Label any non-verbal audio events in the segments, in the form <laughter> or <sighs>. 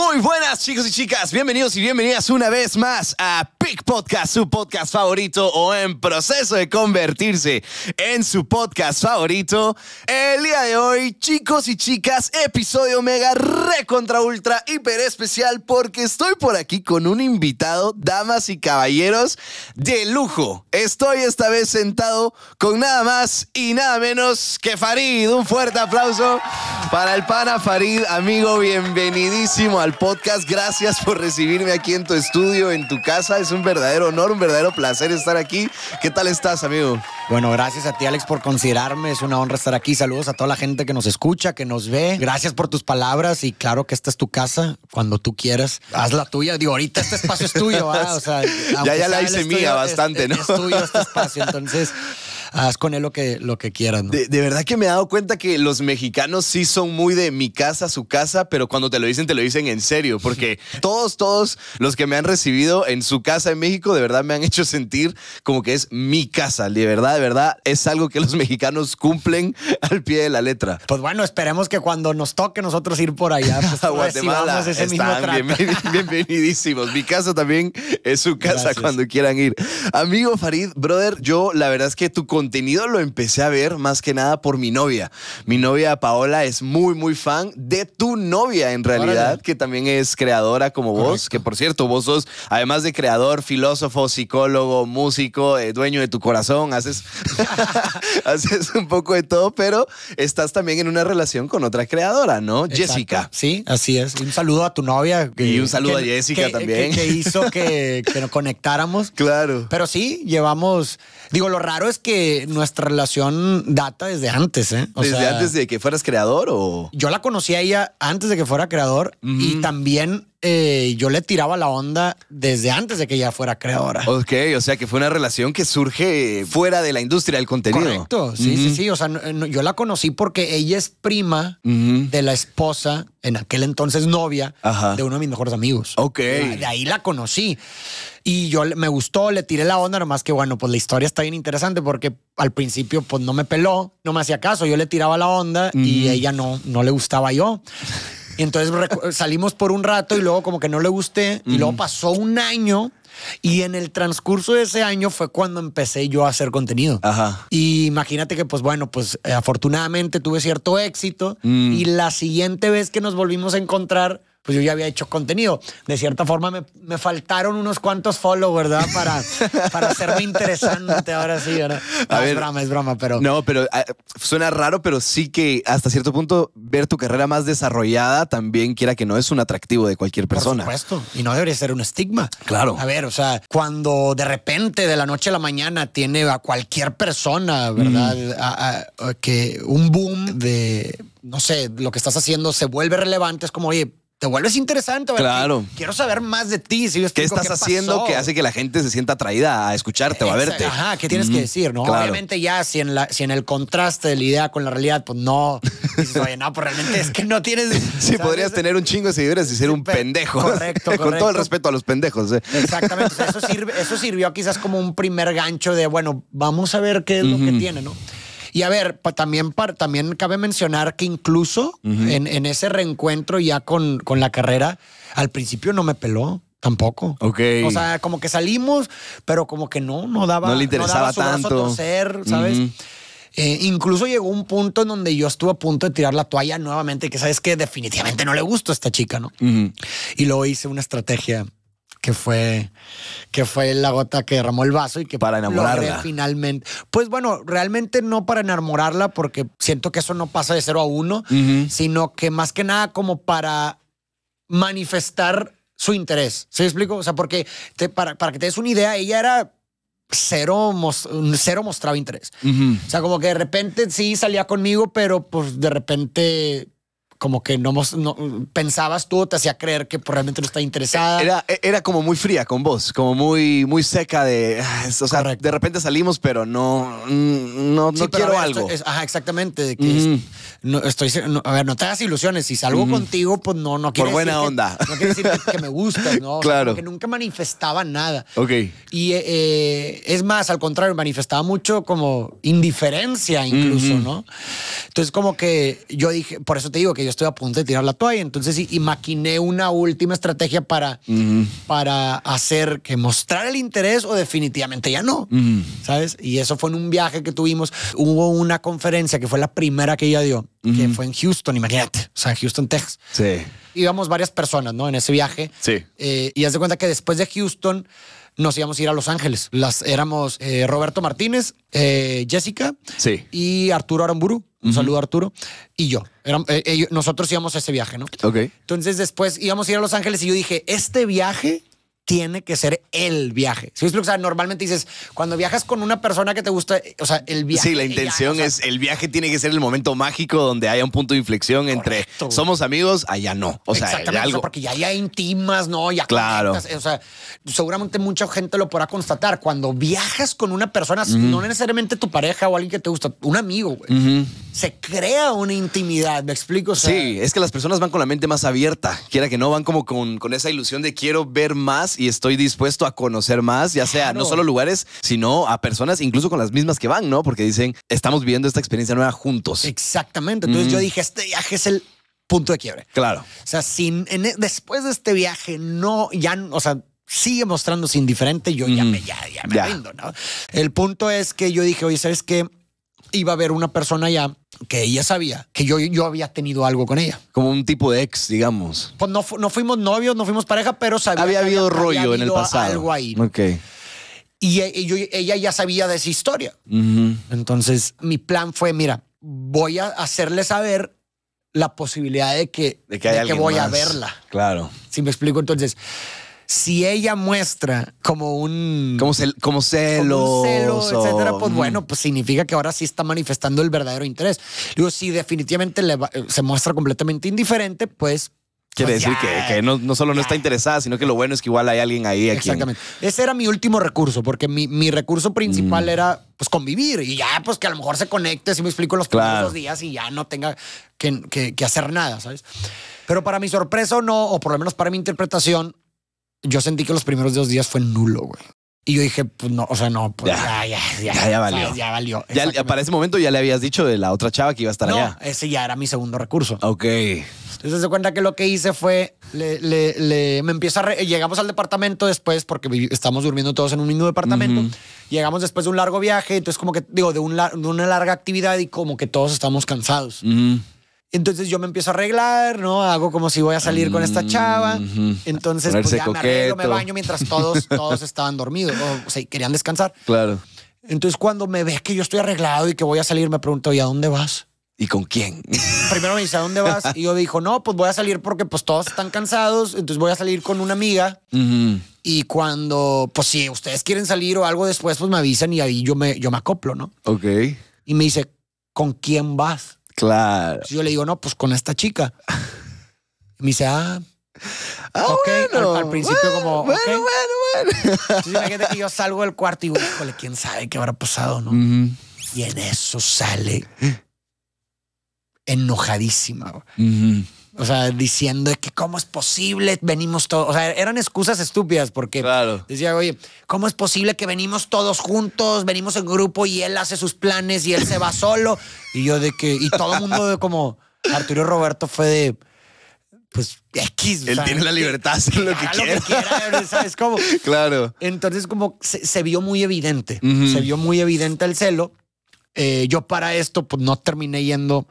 Muy buenas chicos y chicas, bienvenidos y bienvenidas una vez más a Pick Podcast, su podcast favorito o en proceso de convertirse en su podcast favorito. El día de hoy, chicos y chicas, episodio mega re contra ultra hiper especial porque estoy por aquí con un invitado, damas y caballeros, de lujo. Estoy esta vez sentado con nada más y nada menos que Farid. Un fuerte aplauso para el pana Farid, amigo, bienvenidísimo al podcast. Gracias por recibirme aquí en tu estudio, en tu casa. Es un verdadero honor, un verdadero placer estar aquí. ¿Qué tal estás, amigo? Bueno, gracias a ti, Alex, por considerarme. Es una honra estar aquí. Saludos a toda la gente que nos escucha, que nos ve. Gracias por tus palabras y claro que esta es tu casa. Cuando tú quieras, haz la tuya. Digo, ahorita este espacio es tuyo. <laughs> ya, ya la hice mía bastante, ¿no? Es tuyo este espacio. Entonces, <laughs> haz con él lo que, lo que quieras. De, verdad que me he dado cuenta que los mexicanos sí son muy de mi casa, su casa, pero cuando te lo dicen, te lo dicen en serio, porque <laughs> todos, todos los que me han recibido en su casa en México, de verdad me han hecho sentir como que es mi casa, de verdad, de verdad, es algo que los mexicanos cumplen al pie de la letra. Pues bueno, esperemos que cuando nos toque nosotros ir por allá, pues, a <laughs> Guatemala, ese están bienvenidísimos. Mi casa también es su casa cuando quieran ir. Amigo Farid, brother, yo la verdad es que tu contenido lo empecé a ver más que nada por mi novia. Mi novia Paola es muy, muy fan de tu novia, en realidad, que también es creadora como vos, que por cierto, vos sos, además de creador, filósofo, psicólogo, músico, eh, dueño de tu corazón, haces, <laughs> haces un poco de todo, pero estás también en una relación con otra creadora, ¿no? Jessica. Sí, así es. Un saludo a tu novia. y un saludo a Jessica también. Que, hizo que, que nos <laughs> conectáramos. Claro. Pero sí, llevamos, digo, lo raro es que nuestra relación data desde antes, ¿eh? desde antes de que fueras creador o. Yo la conocí a ella antes de que fuera creador y también eh, yo le tiraba la onda desde antes de que ella fuera creadora. Ok, o sea que fue una relación que surge fuera de la industria del contenido. Correcto, sí, sí, sí. O sea, eh, yo la conocí porque ella es prima de la esposa, en aquel entonces novia, de uno de mis mejores amigos. Ok. De ahí la conocí. Y yo me gustó, le tiré la onda, nomás que bueno, pues la historia está bien interesante porque al principio pues no me peló, no me hacía caso, yo le tiraba la onda y ella no, no le gustaba yo. Y entonces <laughs> salimos por un rato y luego como que no le gusté y luego pasó un año y en el transcurso de ese año fue cuando empecé yo a hacer contenido. Ajá. Y imagínate que, pues bueno, pues eh, afortunadamente tuve cierto éxito. Mm. Y la siguiente vez que nos volvimos a encontrar, pues yo ya había hecho contenido. De cierta forma me, faltaron unos cuantos followers, ¿verdad? Para, para hacerme interesante ahora sí, ¿verdad? es broma, es broma, pero... No, pero ah, suena raro, pero sí que hasta cierto punto ver tu carrera más desarrollada también, quiera que no, es un atractivo de cualquier persona. Por supuesto, y no debería ser un estigma. Claro. A ver, o sea, cuando de repente, de la noche a la mañana, tiene a cualquier persona, ¿verdad? Mm. que un boom de... No sé, lo que estás haciendo se vuelve relevante, es como, oye, te vuelves interesante. ¿verdad? Claro. Quiero saber más de ti. Si ¿Qué estás haciendo que hace que la gente se sienta atraída a escucharte o a verte? Ajá, ¿qué tienes que mm, decir? ¿no? Obviamente ya si en, la, si en el contraste de la idea con la realidad, pues no. <laughs> no, pues realmente es que no tienes... <laughs> sí, podrías tener un chingo de seguidores y ser un pendejo. Correcto, correcto, <laughs> Con todo el respeto a los pendejos. ¿eh? Exactamente. eso, sirve, eso sirvió quizás como un primer gancho de, bueno, vamos a ver qué es lo que tiene, ¿no? Y a ver, también, también cabe mencionar que incluso en, ese reencuentro ya con, con la carrera, al principio no me peló. Tampoco. Ok. O sea, como que salimos, pero como que no, no daba. No le interesaba su tanto. A torcer, ¿sabes? Eh, incluso llegó un punto en donde yo estuve a punto de tirar la toalla nuevamente, que sabes que definitivamente no le gustó a esta chica, ¿no? Y luego hice una estrategia que fue, que fue la gota que derramó el vaso y que para enamorarla finalmente. Pues bueno, realmente no para enamorarla porque siento que eso no pasa de cero a uno, sino que más que nada como para manifestar su interés. ¿Sí explico? O sea, porque para, para que te des una idea, ella era cero, cero mostraba interés. O sea, como que de repente sí salía conmigo, pero pues de repente como que no, pensabas tú, te hacía creer que pues, realmente no está interesada. Era, era como muy fría con vos, como muy, muy seca de, <sighs> o sea, de repente salimos, pero no, mm, no, quiero algo. ajá, exactamente. no, estoy, no te hagas ilusiones. Si salgo contigo, pues no, no quiero Por buena onda. no quiere decir que, me gustas, ¿no? <laughs> Claro. que nunca manifestaba nada. Ok. Y eh, eh, es más, al contrario, manifestaba mucho como indiferencia incluso, ¿no? Entonces como que yo dije, por eso te digo que yo estoy a punto de tirar la toalla. Entonces, y, maquiné una última estrategia para, para hacer que mostrar el interés o definitivamente ya no, ¿sabes? Y eso fue en un viaje que tuvimos. Hubo una conferencia que fue la primera que ella dio, que fue en Houston, imagínate, o sea, Houston, Texas. Sí. Íbamos varias personas, ¿no? En ese viaje. Sí. Eh, y haz de cuenta que después de Houston nos íbamos a ir a Los Ángeles. Las éramos eh, Roberto Martínez, eh, Jessica sí. y Arturo Aramburu. Un saludo Arturo y yo. Eh, nosotros íbamos a ese viaje, ¿no? Ok. Entonces después íbamos a ir a Los Ángeles y yo dije, este viaje tiene que ser el viaje. ¿Sí? O sea, normalmente dices, cuando viajas con una persona que te gusta, o sea, el viaje. Sí, la intención es, el viaje tiene que ser el momento mágico donde haya un punto de inflexión entre somos amigos, allá no. O sea, Exactamente, algo... porque ya, hay intimas, ¿no? Ya claro. o sea, seguramente mucha gente lo podrá constatar. Cuando viajas con una persona, no necesariamente tu pareja o alguien que te gusta, un amigo, se crea una intimidad, ¿me explico? O sí, es que las personas van con la mente más abierta, quiera que no, van como con esa ilusión de quiero ver más y estoy dispuesto a conocer más, ya sea no solo lugares, sino a personas incluso con las mismas que van, ¿no? Porque dicen, estamos viviendo esta experiencia nueva juntos. Exactamente. Entonces yo dije, este viaje es el punto de quiebre. Claro. O sea, sin, e, después de este viaje, no, ya, o sea, sigue mostrándose indiferente, yo ya me, ya, me rindo, ¿no? El punto es que yo dije, oye, ¿sabes qué? iba a haber una persona allá que ella sabía que yo, yo había tenido algo con ella. Como un tipo de ex, digamos. Pues no, no fuimos novios, no fuimos pareja, pero sabía. Había habido rollo en el pasado. Algo ahí. Ok. Y, eh, ella ya sabía de esa historia. Entonces, mi plan fue: mira, voy a hacerle saber la posibilidad de que, de que, voy a verla. Claro. Si me explico, entonces si ella muestra como un. Como, como celos. celo, etcétera, pues bueno, pues significa que ahora sí está manifestando el verdadero interés. Digo, si definitivamente eh, se muestra completamente indiferente, pues, pues Quiere decir que, no, solo no está interesada, sino que lo bueno es que igual hay alguien ahí. A Exactamente. Ese era mi último recurso, porque mi, mi recurso principal mm. era pues convivir y ya, pues que a lo mejor se conecte, si me explico, los primeros días y ya no tenga que, que, hacer nada, ¿sabes? Pero para mi sorpresa no, o por lo menos para mi interpretación, yo sentí que los primeros dos días fue nulo, güey. Y yo dije, pues no, o sea, no, pues ya, ya, ya, ya, valió. Ya, valió. para ese momento ya le habías dicho de la otra chava que iba a estar allá. Ese ya era mi segundo recurso. Ok. Entonces se cuenta que lo que hice fue, le, le, le me empieza a llegamos al departamento después, porque estamos durmiendo todos en un mismo departamento. Llegamos después de un largo viaje, entonces como que, digo, de, un, una larga actividad y como que todos estamos cansados. Entonces yo me empiezo a arreglar, ¿no? Hago como si voy a salir con esta chava. Entonces, pues ya me arreglo, me baño mientras todos, <laughs> todos estaban dormidos, o sea, querían descansar. Claro. Entonces, cuando me ve que yo estoy arreglado y que voy a salir, me pregunto, ¿y a dónde vas? ¿Y con quién? Primero me dice, ¿a dónde vas? Y yo dijo, no, pues voy a salir porque pues todos están cansados, entonces voy a salir con una amiga. Y cuando, pues si ustedes quieren salir o algo después, pues me avisan y ahí yo me, yo me acoplo, ¿no? Ok. Y me dice, ¿con quién vas? Claro. Yo le digo, no, pues con esta chica. Y me dice, ah. ah bueno, al, principio, como. Bueno, bueno, bueno. Entonces, imagínate que yo salgo del cuarto y digo, quién sabe qué habrá pasado, ¿no? Y en eso sale enojadísima. O sea, diciendo que cómo es posible, venimos todos. O sea, eran excusas estúpidas porque decía, oye, ¿cómo es posible que venimos todos juntos, venimos en grupo y él hace sus planes y él se va <laughs> solo? Y yo de que, y todo el mundo de como, Arturo Roberto fue de, pues, X. Él tiene la libertad de hacer lo que quiera. Lo que ¿sabes cómo? Claro. Entonces, como se, vio muy evidente, se vio muy evidente el celo. Eh, yo para esto, pues, no terminé yendo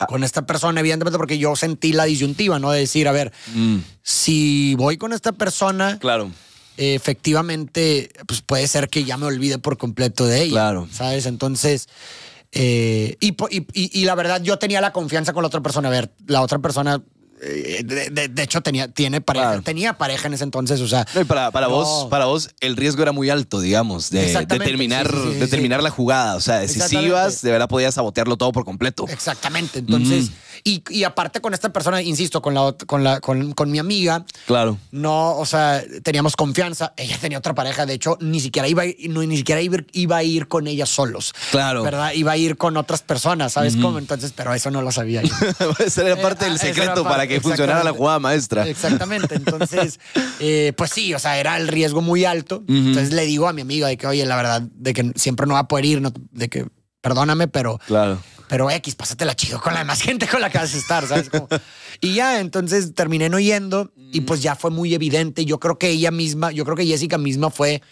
Ah. con esta persona, evidentemente, porque yo sentí la disyuntiva, ¿no? De decir, a ver, mm. si voy con esta persona. Claro. efectivamente, pues puede ser que ya me olvide por completo de ella. Claro. ¿Sabes? Entonces. Eh, y, y, la verdad, yo tenía la confianza con la otra persona. A ver, la otra persona eh, de, hecho, tenía, tiene pareja, tenía pareja en ese entonces, o sea. para, vos, para vos, el riesgo era muy alto, digamos, de, terminar, la jugada. O sea, decisivas, de verdad podías sabotearlo todo por completo. Exactamente. Entonces, mm. Y, aparte con esta persona, insisto, con la con la con, mi amiga. Claro. No, o sea, teníamos confianza. Ella tenía otra pareja, de hecho, ni siquiera iba no, ni siquiera iba, a ir con ella solos. Claro. ¿Verdad? Iba a ir con otras personas, ¿sabes cómo? Entonces, pero eso no lo sabía yo. <laughs> Ese era parte del eh, ah, secreto para que funcionara la jugada maestra. Exactamente. Entonces, eh, pues sí, o sea, era el riesgo muy alto. Entonces le digo a mi amiga de que, oye, la verdad, de que siempre no va a poder ir, de que perdóname, pero claro pero X, pásatela chido con la demás gente con la que vas a estar, ¿sabes? y ya, entonces terminé no yendo y pues ya fue muy evidente. Yo creo que ella misma, yo creo que Jessica misma fue,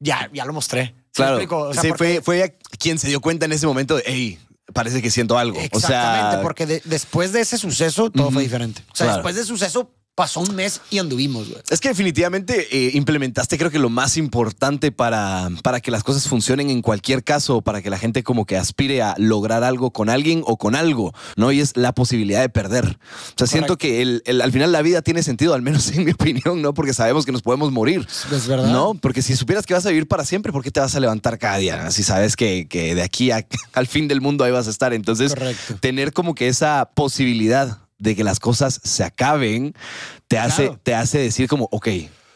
ya, ya lo mostré. Claro, sí, fue, quien se dio cuenta en ese momento de, hey, parece que siento algo. o sea, porque después de ese suceso todo fue diferente. O sea, después de suceso pasó un mes y anduvimos, Es que definitivamente eh, implementaste, creo que lo más importante para, para que las cosas funcionen en cualquier caso, para que la gente como que aspire a lograr algo con alguien o con algo, ¿no? Y es la posibilidad de perder. O sea, siento que al final la vida tiene sentido, al menos <laughs> en mi opinión, ¿no? Porque sabemos que nos podemos morir. Es verdad. ¿No? Porque si supieras que vas a vivir para siempre, ¿por qué te vas a levantar cada día? Si sabes que, de aquí <laughs> al fin del mundo ahí vas a estar. Entonces, tener como que esa posibilidad de que las cosas se acaben, te, hace, te hace decir como, ok,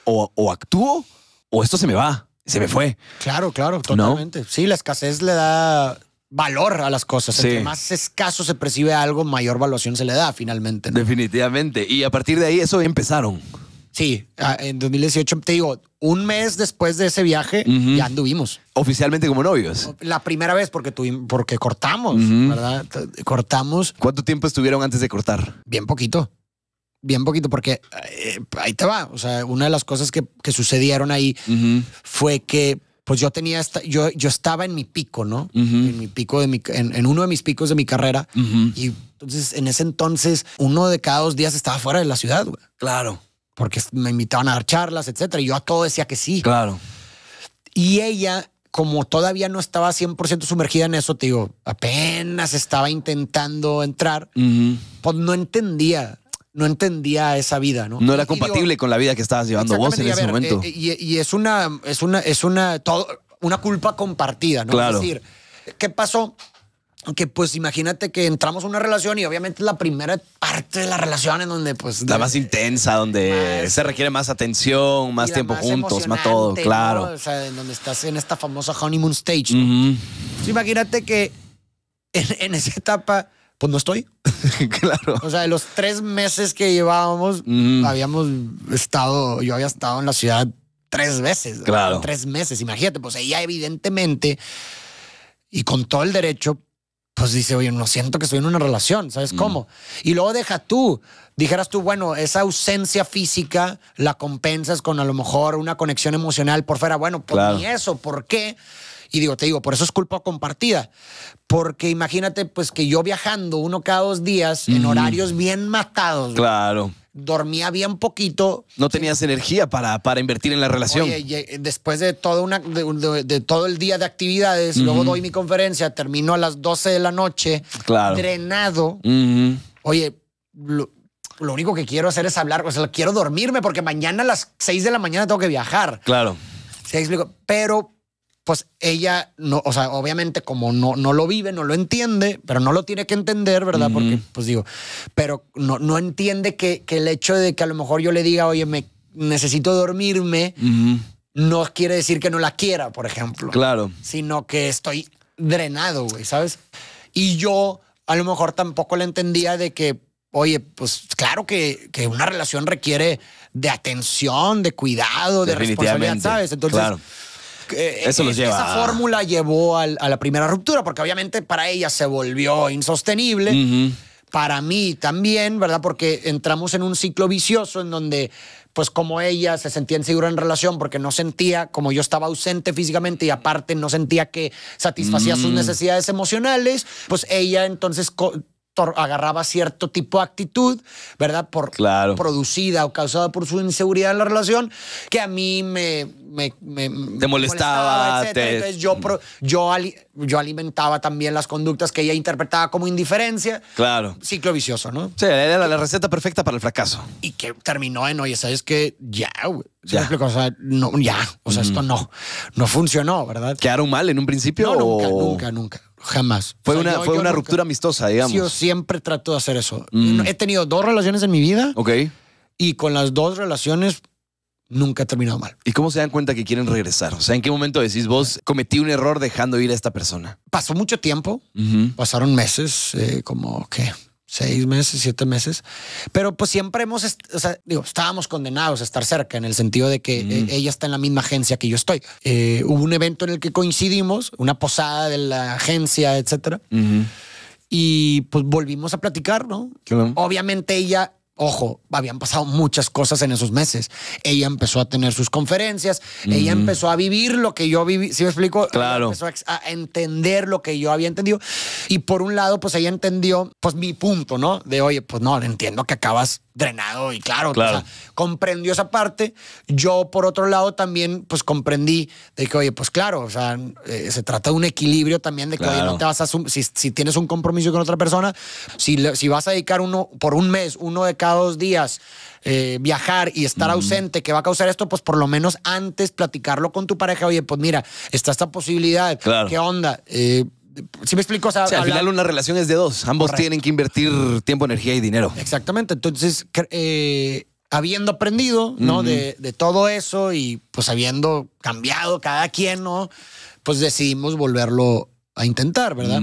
o, actúo o esto se me va, se me fue. Claro, claro, totalmente. si Sí, la escasez le da valor a las cosas. más escaso se percibe algo, mayor valoración se le da finalmente. Definitivamente. Y a partir de ahí eso empezaron. Sí, ah, en 2018, te digo, un mes después de ese viaje ya anduvimos. Oficialmente como novios. La primera vez porque tuvimos, porque cortamos, ¿verdad? Cortamos. ¿Cuánto tiempo estuvieron antes de cortar? Bien poquito. Bien poquito, porque eh, ahí te va. O sea, una de las cosas que, sucedieron ahí fue que pues yo tenía esta, yo, yo estaba en mi pico, ¿no? En mi pico de mi, en, uno de mis picos de mi carrera. Y entonces, en ese entonces, uno de cada dos días estaba fuera de la ciudad, güey. Claro porque me invitaban a dar charlas, etcétera, y yo a todo decía que sí. Claro. Y ella, como todavía no estaba 100% sumergida en eso, te digo, apenas estaba intentando entrar, pues no entendía no entendía esa vida, ¿no? No era compatible con la vida que estabas llevando vos en ese momento. Eh, y, es una, es una, es una, todo, una culpa compartida, ¿no? Es decir, ¿qué pasó? que pues imagínate que entramos a una relación y obviamente es la primera parte de la relación en donde pues... La más intensa, donde se requiere más atención, más tiempo juntos, más todo, claro. O sea, en donde estás en esta famosa honeymoon stage. imagínate que en, esa etapa, pues no estoy. <laughs> claro. O sea, de los tres meses que llevábamos, habíamos estado, yo había estado en la ciudad tres veces. Claro. Tres meses, imagínate, pues ella evidentemente... Y con todo el derecho, pues dice, oye, no siento que estoy en una relación, ¿sabes mm. cómo? Y luego deja tú, dijeras tú, bueno, esa ausencia física la compensas con a lo mejor una conexión emocional por fuera, bueno, pues ni eso, ¿por qué? Y digo, te digo, por eso es culpa compartida. Porque imagínate, pues que yo viajando uno cada dos días en horarios bien matados. Claro dormía bien poquito. No tenías energía para, para invertir en la relación. Oye, después de todo, una, de, todo el día de actividades, luego doy mi conferencia, termino a las 12 de la noche, claro. drenado. Oye, lo, lo, único que quiero hacer es hablar, o sea, quiero dormirme porque mañana a las 6 de la mañana tengo que viajar. Claro. se explico? Pero pues ella, no, o sea, obviamente como no, no lo vive, no lo entiende, pero no lo tiene que entender, ¿verdad? Porque, pues digo, pero no, no entiende que, el hecho de que a lo mejor yo le diga, oye, me necesito dormirme, no quiere decir que no la quiera, por ejemplo. Claro. Sino que estoy drenado, güey, ¿sabes? Y yo a lo mejor tampoco la entendía de que, oye, pues claro que, una relación requiere de atención, de cuidado, de responsabilidad, ¿sabes? Entonces... Claro eh, eh, eh, esa fórmula llevó a la primera ruptura, porque obviamente para ella se volvió insostenible. Para mí también, ¿verdad? Porque entramos en un ciclo vicioso en donde, pues como ella se sentía insegura en relación porque no sentía, como yo estaba ausente físicamente y aparte no sentía que satisfacía sus mm. necesidades emocionales, pues ella entonces agarraba cierto tipo de actitud, ¿verdad? Por, Producida o causada por su inseguridad en la relación, que a mí me... molestaba. Entonces yo, yo, yo alimentaba también las conductas que ella interpretaba como indiferencia. Claro. Ciclo vicioso, ¿no? Sí, era la, receta perfecta para el fracaso. Y que terminó en, oye, ¿sabes que Ya, O sea, ya. O sea, esto no, no funcionó, ¿verdad? ¿Quedaron mal en un principio? No, nunca, nunca, nunca. Jamás. Fue una, fue una ruptura amistosa, digamos. Yo siempre trato de hacer eso. Mm. He tenido dos relaciones en mi vida. Ok. Y con las dos relaciones nunca ha terminado mal. ¿Y cómo se dan cuenta que quieren regresar? O sea, ¿en qué momento decís vos cometí un error dejando ir a esta persona? Pasó mucho tiempo, pasaron meses, eh, como que seis meses, siete meses. Pero pues siempre hemos, o sea, digo, estábamos condenados a estar cerca en el sentido de que eh, ella está en la misma agencia que yo estoy. Eh, hubo un evento en el que coincidimos, una posada de la agencia, etcétera. Y pues volvimos a platicar, ¿no? Obviamente ella Ojo, habían pasado muchas cosas en esos meses. Ella empezó a tener sus conferencias, ella mm. empezó a vivir lo que yo viví, ¿sí me explico? Claro. empezó a, entender lo que yo había entendido. Y por un lado, pues ella entendió, pues mi punto, ¿no? De, oye, pues no, entiendo que acabas drenado y claro, O sea, comprendió esa parte. Yo, por otro lado, también, pues comprendí de que, oye, pues claro, o sea, eh, se trata de un equilibrio también de que, no te vas a, si, tienes un compromiso con otra persona, si, si vas a dedicar uno por un mes, uno de cada dos días eh, viajar y estar ausente, que va a causar esto? Pues por lo menos antes platicarlo con tu pareja. Oye, pues mira, está esta posibilidad. Claro. ¿Qué onda? Eh, si me explico, al final una relación es de dos. Ambos tienen que invertir tiempo, energía y dinero. Exactamente. Entonces, eh, habiendo aprendido, ¿no? de, todo eso y pues habiendo cambiado cada quien, ¿no? Pues decidimos volverlo a intentar, ¿verdad?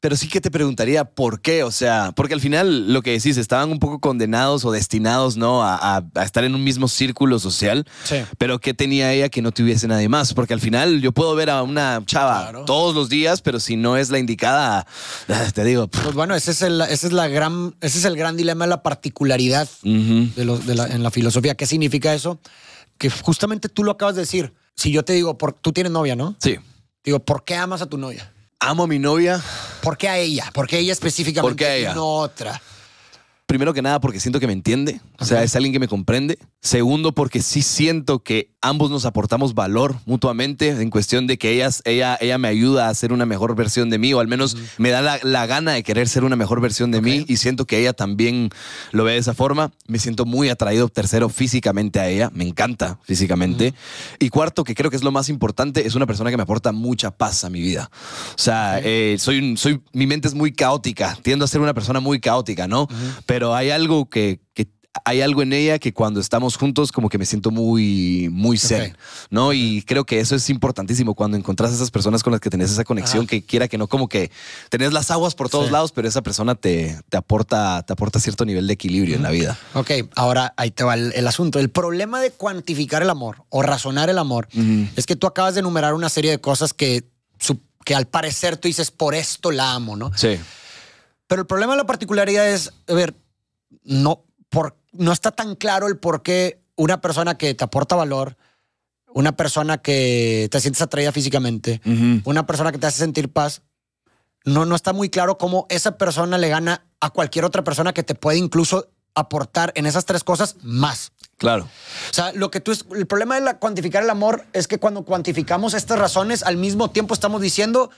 Pero sí que te preguntaría por qué, o sea, porque al final lo que decís, estaban un poco condenados o destinados, ¿no? A, estar en un mismo círculo social. Sí. Pero ¿qué tenía ella que no tuviese nadie más? Porque al final yo puedo ver a una chava todos los días, pero si no es la indicada, ah, te digo. Pues bueno, ese es, el, es la gran, ese es el gran dilema de la particularidad en la filosofía. ¿Qué significa eso? Que justamente tú lo acabas de decir. Si yo te digo, por, tú tienes novia, ¿no? Sí. Digo, ¿por qué amas a tu novia? Amo a mi novia. ¿Por qué a ella? ¿Por qué ella específicamente? ¿Por ella? No otra. Primero que nada, porque siento que me entiende. O sea, es alguien que me comprende. Segundo, porque sí siento que ambos nos aportamos valor mutuamente en cuestión de que ella, ella me ayuda a ser una mejor versión de mí, o al menos me da la, gana de querer ser una mejor versión de mí. Y siento que ella también lo ve de esa forma. Me siento muy atraído, tercero, físicamente a ella. Me encanta físicamente. Y cuarto, que creo que es lo más importante, es una persona que me aporta mucha paz a mi vida. O sea, eh, soy, soy, mi mente es muy caótica. Tiendo a ser una persona muy caótica, ¿no? pero hay algo que, hay algo en ella que cuando estamos juntos como que me siento muy, muy zen, ¿no? Y creo que eso es importantísimo cuando encontrás a esas personas con las que tenés esa conexión que quiera que no, como que tenés las aguas por todos lados, pero esa persona te, te, aporta, te aporta cierto nivel de equilibrio en la vida. Ok, ahora ahí te va el, asunto. El problema de cuantificar el amor o razonar el amor es que tú acabas de enumerar una serie de cosas que, que al parecer tú dices, por esto la amo, ¿no? Sí. Pero el problema de la particularidad es, a ver, no, por, no está tan claro el por qué una persona que te aporta valor, una persona que te sientes atraída físicamente, una persona que te hace sentir paz, no, no está muy claro cómo esa persona le gana a cualquier otra persona que te puede incluso aportar en esas tres cosas más. Claro. O sea, lo que tú el problema de cuantificar el amor es que cuando cuantificamos estas razones, al mismo tiempo estamos diciendo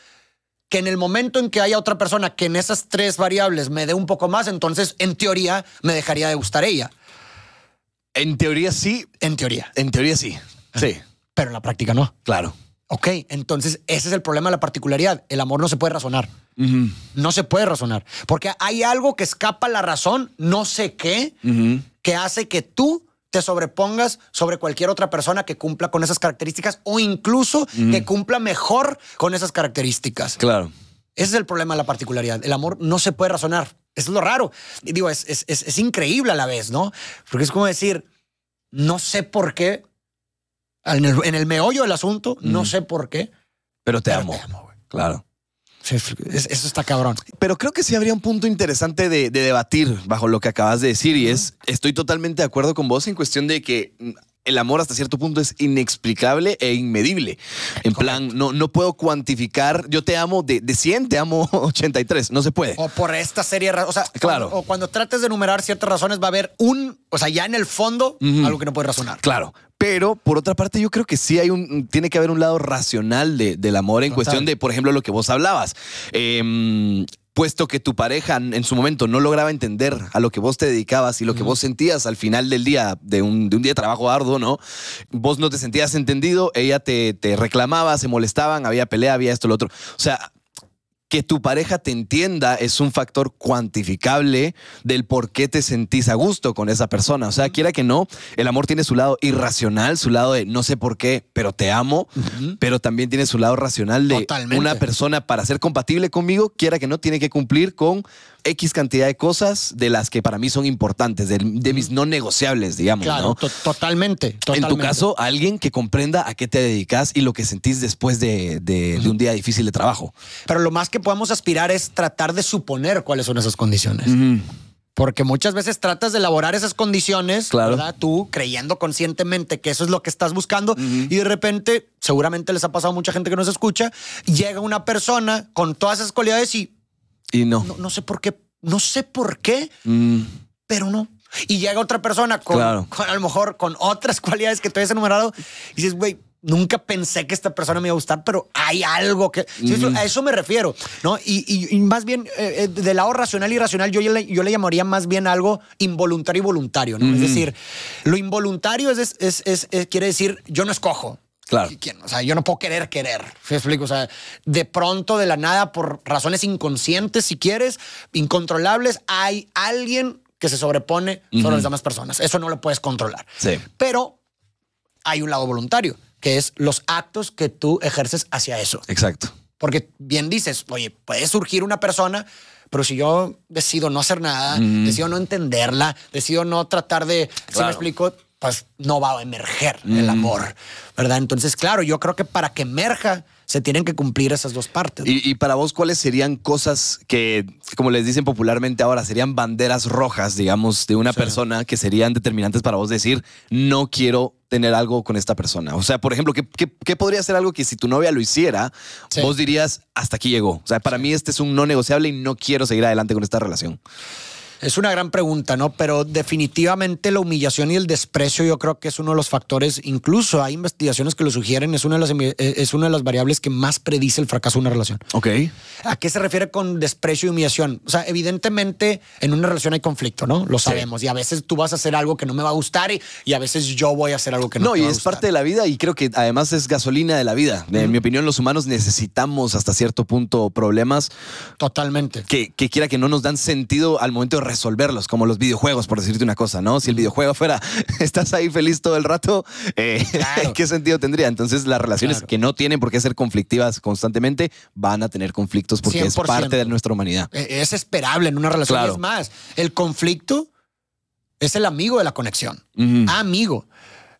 que en el momento en que haya otra persona que en esas tres variables me dé un poco más, entonces en teoría me dejaría de gustar ella. En teoría sí. En teoría. En teoría sí. Sí. Pero en la práctica no. Claro. Ok, entonces ese es el problema de la particularidad. El amor no se puede razonar. No se puede razonar. Porque hay algo que escapa a la razón, no sé qué, que hace que tú te sobrepongas sobre cualquier otra persona que cumpla con esas características o incluso que cumpla mejor con esas características. Claro. Ese es el problema de la particularidad. El amor no se puede razonar. Eso es lo raro. digo, es, es, increíble a la vez, ¿no? Porque es como decir, no sé por qué, en el, meollo del asunto, no sé por qué. Pero te amo. Te amo claro eso está cabrón. Pero creo que sí habría un punto interesante de, debatir bajo lo que acabas de decir y es, estoy totalmente de acuerdo con vos en cuestión de que mm, el amor hasta cierto punto es inexplicable e inmedible. En plan, no, no puedo cuantificar, yo te amo de, 100, te amo 83, <laughs> no se puede. O por esta serie, o sea, claro. o cuando trates de enumerar ciertas razones va a haber un, o sea, ya en el fondo, algo que no puedes razonar. Claro, pero por otra parte, yo creo que sí hay un. Tiene que haber un lado racional del amor en cuestión de, por ejemplo, lo que vos hablabas. Em, puesto que tu pareja en su momento no lograba entender a lo que vos te dedicabas y lo que vos sentías al final del día, de un, de un, día de trabajo arduo, ¿no? Vos no te sentías entendido, ella te, te reclamaba, se molestaban, había pelea, había esto, lo otro. O sea, que tu pareja te entienda es un factor cuantificable del por qué te sentís a gusto con esa persona. O sea, quiera que no, el amor tiene su lado irracional, su lado de no sé por qué, pero te amo, pero también tiene su lado racional de una persona para ser compatible conmigo, quiera que no, tiene que cumplir con X cantidad de cosas de las que para mí son importantes, de, mis no negociables, digamos. totalmente, En tu caso, alguien que comprenda a qué te dedicas y lo que sentís después de, un día difícil de trabajo. Pero lo más que podemos aspirar es tratar de suponer cuáles son esas condiciones. Porque muchas veces tratas de elaborar esas condiciones, claro. ¿verdad? Tú creyendo conscientemente que eso es lo que estás buscando y de repente, seguramente les ha pasado a mucha gente que nos escucha, llega una persona con todas esas cualidades y y no. No, sé por qué, no sé por qué, mm. pero no. Y llega otra persona con, a lo mejor con otras <laughs> cualidades que tú has enumerado y dices, güey, nunca pensé que esta persona me iba a gustar, pero hay algo que... Mm. A eso me refiero, ¿no? Y, y, más bien, eh, eh, del lado racional y irracional, yo, yo, le, llamaría más bien algo involuntario y voluntario, ¿no? Es decir, lo involuntario es, es, es, quiere decir, yo no escojo. Claro. ¿Quién? O sea, yo no puedo querer querer. ¿Me explico? O sea, de pronto, de la nada, por razones inconscientes, si quieres, incontrolables, hay alguien que se sobrepone sobre las demás personas. Eso no lo puedes controlar. Sí. Pero hay un lado voluntario, que es los actos que tú ejerces hacia eso. Exacto. Porque bien dices, oye, puede surgir una persona, pero si yo decido no hacer nada, decido no entenderla, decido no tratar de, se me explico, pues no va a emerger el amor, ¿verdad? Entonces, claro, yo creo que para que emerja se tienen que cumplir esas dos partes. Y, para vos, ¿cuáles serían cosas que, como les dicen popularmente ahora, serían banderas rojas, digamos, de una persona que serían determinantes para vos decir, no quiero tener algo con esta persona? O sea, por ejemplo, ¿qué, podría ser algo que si tu novia lo hiciera, vos dirías, hasta aquí llegó? O sea, para mí este es un no negociable y no quiero seguir adelante con esta relación. Es una gran pregunta, ¿no? Pero definitivamente la humillación y el desprecio yo creo que es uno de los factores, incluso hay investigaciones que lo sugieren, es una de las, eh, es una de las variables que más predice el fracaso de una relación. Ok. ¿A qué se refiere con desprecio y humillación? O sea, evidentemente en una relación hay conflicto, ¿no? Lo sabemos. Y a veces tú vas a hacer algo que no me va a gustar y, a veces yo voy a hacer algo que no, me va a gustar. No, y es parte de la vida y creo que además es gasolina de la vida. En mi opinión, los humanos necesitamos hasta cierto punto problemas. Totalmente. Que, que quiera que no nos dan sentido al momento de resolverlos, como los videojuegos, por decirte una cosa, ¿no? Si el videojuego fuera, <laughs> estás ahí feliz todo el rato, ¿En eh, <laughs> ¿qué sentido tendría? Entonces las relaciones que no tienen por qué ser conflictivas constantemente van a tener conflictos porque es parte de nuestra humanidad. E, es esperable en una relación. Es más, el conflicto es el amigo de la conexión. Amigo.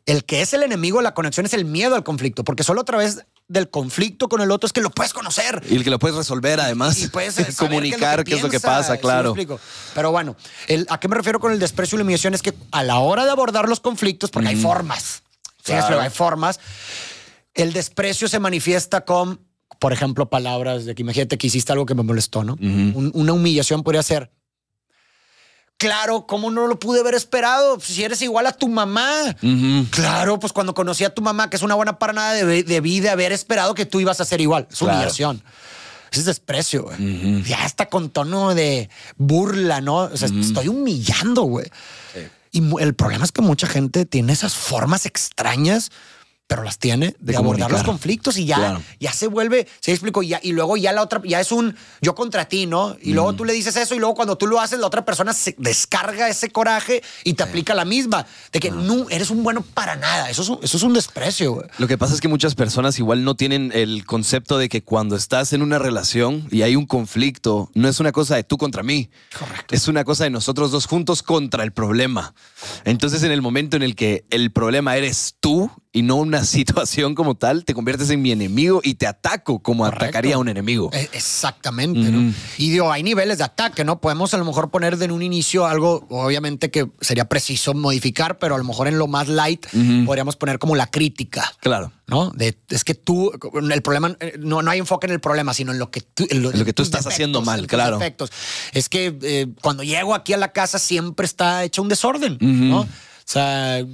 El que es el enemigo de la conexión es el miedo al conflicto, porque solo otra vez del conflicto con el otro es que lo puedes conocer. Y el que lo puedes resolver además. Y, puedes <laughs> comunicar qué es lo que, pasa, claro. Pero bueno, ¿a qué me refiero con el desprecio y la humillación? Es que a la hora de abordar los conflictos, porque hay formas, hay formas, el desprecio se manifiesta con, por ejemplo, palabras de que imagínate que hiciste algo que me molestó, ¿no? una humillación podría ser, Claro, ¿cómo no lo pude haber esperado? Si eres igual a tu mamá. Claro, pues cuando conocí a tu mamá, que es una buena para nada de, vida, haber esperado que tú ibas a ser igual. Es humillación. Es desprecio, güey. Ya está con tono de burla, ¿no? O sea, estoy humillando, güey. Y el problema es que mucha gente tiene esas formas extrañas pero las tiene de, abordar los conflictos y ya, ya se vuelve, se explico, y, ya, y luego ya la otra, ya es un yo contra ti, ¿no? Y luego mm. tú le dices eso y luego cuando tú lo haces, la otra persona se descarga ese coraje y te aplica la misma, de que ah. no, eres un bueno para nada, eso es, un, eso es un desprecio. Lo que pasa es que muchas personas igual no tienen el concepto de que cuando estás en una relación y hay un conflicto, no es una cosa de tú contra mí, Correcto. es una cosa de nosotros dos juntos contra el problema. Entonces en el momento en el que el problema eres tú, y no una <laughs> situación como tal, te conviertes en mi enemigo y te ataco como atacaría a un enemigo. E, exactamente, Y digo, hay niveles de ataque, ¿no? Podemos a lo mejor poner en un inicio algo, obviamente que sería preciso modificar, pero a lo mejor en lo más light podríamos poner como la crítica. Claro. ¿No? es que tú, el problema, eh, no, no hay enfoque en el problema, sino en lo que tú, lo, que tú estás haciendo mal, claro. efectos Es que eh, cuando llego aquí a la casa siempre está hecho un desorden, ¿no? O sea,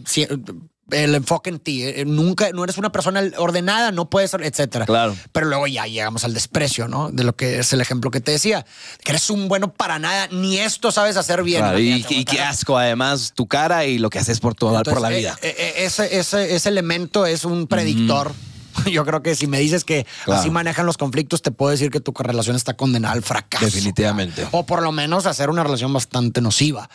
el enfoque en ti. Eh, eh, nunca, no eres una persona ordenada, no puedes ser, etcétera. Claro. Pero luego ya llegamos al desprecio, ¿no? De lo que es el ejemplo que te decía. Que eres un bueno para nada, ni esto sabes hacer bien. y, qué asco, además, tu cara y lo que haces por tu, por la vida. Eh, ese, ese, ese, elemento es un predictor. <laughs> yo creo que si me dices que así manejan los conflictos, te puedo decir que tu relación está condenada al fracaso. Definitivamente. O por lo menos hacer una relación bastante nociva.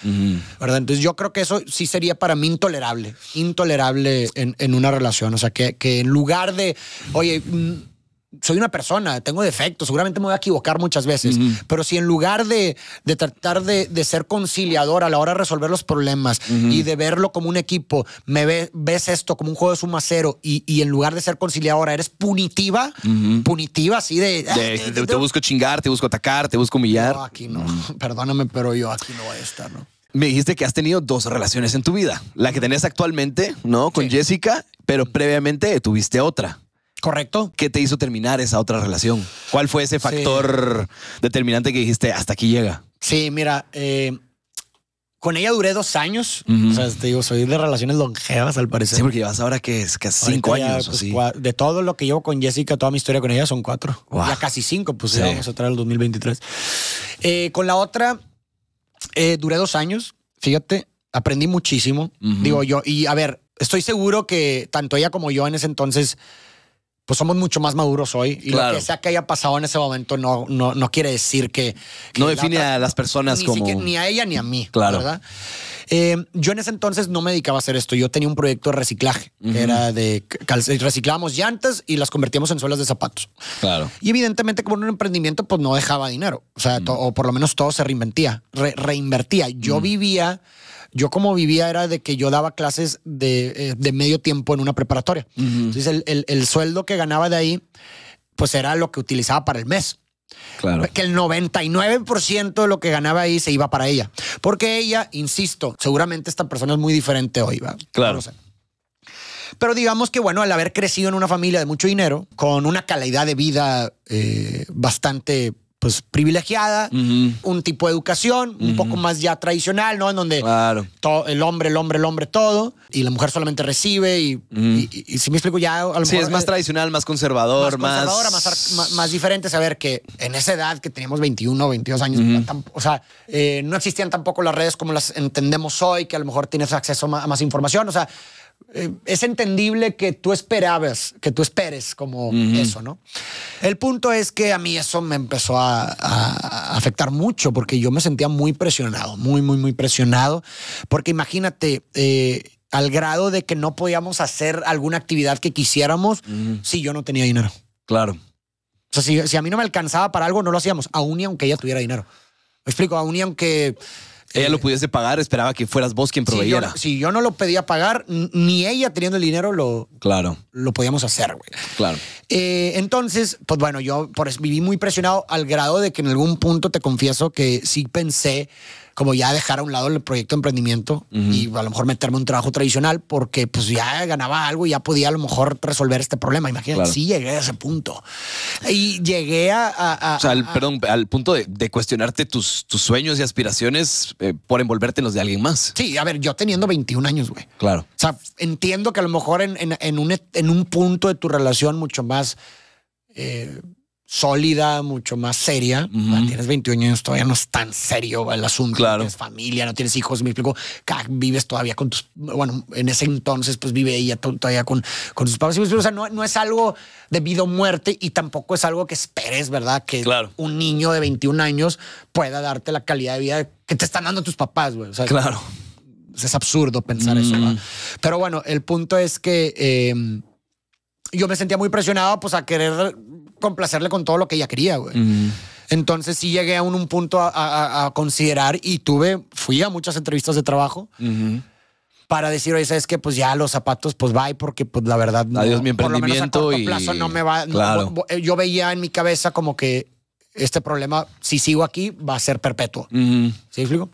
¿Verdad? Entonces yo creo que eso sí sería para mí intolerable. Intolerable en, una relación. O sea, que, en lugar de, oye, mm, soy una persona, tengo defectos, seguramente me voy a equivocar muchas veces, pero si en lugar de, tratar de, ser conciliador a la hora de resolver los problemas y de verlo como un equipo, me ves esto como un juego de suma cero y, en lugar de ser conciliadora eres punitiva, punitiva así de, Te busco chingar, te busco atacar, te busco humillar. No, aquí no, <laughs> perdóname, pero yo aquí no voy a estar, Me dijiste que has tenido dos relaciones en tu vida, la que tenés actualmente, ¿no? Con Jessica, pero previamente tuviste otra. Correcto. ¿Qué te hizo terminar esa otra relación? ¿Cuál fue ese factor determinante que dijiste hasta aquí llega? Sí, mira, eh, con ella duré dos años. O sea, te digo, soy de relaciones longevas al parecer. Sí, porque llevas ahora que es casi cinco años. Pues, de todo lo que llevo con Jessica, toda mi historia con ella son cuatro. Ya casi cinco, pues vamos a traer el 2023. Eh, con la otra, eh, duré dos años. Fíjate, aprendí muchísimo. Digo yo, y a ver, estoy seguro que tanto ella como yo en ese entonces pues somos mucho más maduros hoy. Y lo que sea que haya pasado en ese momento no, no, no quiere decir que... no define a las personas como... ni a ella ni a mí, claro. ¿verdad? Eh, yo en ese entonces no me dedicaba a hacer esto. Yo tenía un proyecto de reciclaje, que era de... Reciclábamos llantas y las convertíamos en suelas de zapatos. Claro. Y evidentemente como un emprendimiento, pues no dejaba dinero. O sea, mm. o por lo menos todo se reinventía, reinvertía. Yo mm. vivía yo como vivía era de que yo daba clases de, eh, medio tiempo en una preparatoria. Entonces el, sueldo que ganaba de ahí, pues era lo que utilizaba para el mes. Claro. Que el 99% de lo que ganaba ahí se iba para ella. Porque ella, insisto, seguramente esta persona es muy diferente hoy, ¿va? Claro. Pero digamos que, bueno, al haber crecido en una familia de mucho dinero, con una calidad de vida eh, bastante pues privilegiada, un tipo de educación un poco más ya tradicional, ¿no? En donde el hombre, el hombre, el hombre, todo, y la mujer solamente recibe y, si me explico ya... A lo sí, es más eh, tradicional, más conservador, más... Conservadora, más... más, diferente saber que en esa edad que teníamos 21, 22 años, o sea, eh, no existían tampoco las redes como las entendemos hoy, que a lo mejor tienes acceso a más información, o sea, eh, es entendible que tú esperabas, que tú esperes como eso, ¿no? El punto es que a mí eso me empezó a, afectar mucho porque yo me sentía muy presionado, muy, muy, muy presionado, porque imagínate... Eh, al grado de que no podíamos hacer alguna actividad que quisiéramos si yo no tenía dinero. Claro. O sea, si, a mí no me alcanzaba para algo, no lo hacíamos, aún y aunque ella tuviera dinero. Me explico, aún y aunque ella lo pudiese pagar, esperaba que fueras vos quien proveyera. Si yo, no lo pedía pagar, ni ella teniendo el dinero lo, claro. lo podíamos hacer, güey. Claro. Eh, entonces, pues bueno, yo por, viví muy presionado al grado de que en algún punto te confieso que sí pensé como ya dejar a un lado el proyecto de emprendimiento y a lo mejor meterme un trabajo tradicional porque pues ya ganaba algo y ya podía a lo mejor resolver este problema. Imagínate, sí llegué a ese punto. Y llegué a... o sea, perdón, al punto de, cuestionarte tus, tus, sueños y aspiraciones eh, por envolverte en los de alguien más. Sí, a ver, yo teniendo 21 años, güey. Claro. O sea, entiendo que a lo mejor en, un, en un punto de tu relación mucho más... Eh, sólida, mucho más seria. Tienes 21 años, todavía no es tan serio el asunto. Claro. tienes familia, no tienes hijos, me explico. Vives todavía con tus, bueno, en ese entonces, pues vive ella todavía con, con sus papás. O sea, no, es algo debido vida muerte y tampoco es algo que esperes, ¿verdad? Que un niño de 21 años pueda darte la calidad de vida que te están dando tus papás, güey. claro. Es absurdo pensar eso, mm. Pero bueno, el punto es que... Eh, yo me sentía muy presionado pues a querer complacerle con todo lo que ella quería, güey. Entonces sí llegué a un, punto a, considerar y tuve, fui a muchas entrevistas de trabajo. Para decir, oye, ¿sabes que Pues ya los zapatos, pues bye, porque pues la verdad. Adiós no, mi emprendimiento a y... plazo no me va. yo veía en mi cabeza como que este problema, si sigo aquí, va a ser perpetuo. ¿Sí explico?